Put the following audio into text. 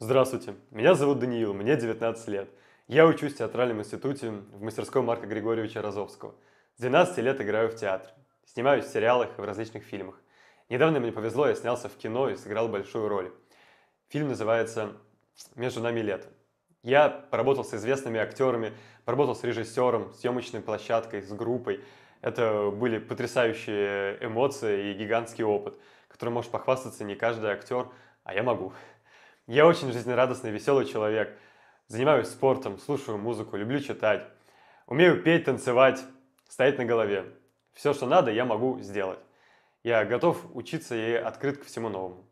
Здравствуйте, меня зовут Даниил, мне 19 лет. Я учусь в театральном институте в мастерской Марка Григорьевича Розовского. С 12 лет играю в театр. Снимаюсь в сериалах и в различных фильмах. Недавно мне повезло, я снялся в кино и сыграл большую роль. Фильм называется «Между нами лето». Я поработал с известными актерами, поработал с режиссером, съемочной площадкой, с группой. Это были потрясающие эмоции и гигантский опыт, которым может похвастаться не каждый актер, а я могу. Я очень жизнерадостный, веселый человек. Занимаюсь спортом, слушаю музыку, люблю читать. Умею петь, танцевать, стоять на голове. Все, что надо, я могу сделать. Я готов учиться и открыт ко всему новому.